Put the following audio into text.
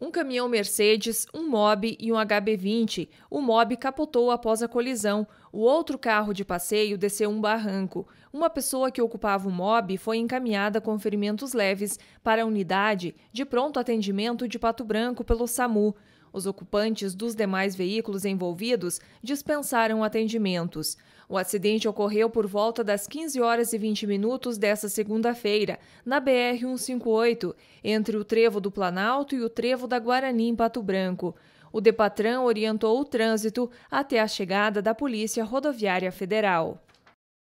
um caminhão Mercedes, um MOB e um HB20. O MOB capotou após a colisão. O outro carro de passeio desceu um barranco. Uma pessoa que ocupava o MOB foi encaminhada com ferimentos leves para a unidade de pronto atendimento de Pato Branco pelo SAMU. Os ocupantes dos demais veículos envolvidos dispensaram atendimentos. O acidente ocorreu por volta das 15 horas e 20 minutos desta segunda-feira, na BR-158, entre o trevo do Planalto e o trevo da Guarani, em Pato Branco o Depatran orientou o trânsito até a chegada da Polícia Rodoviária Federal.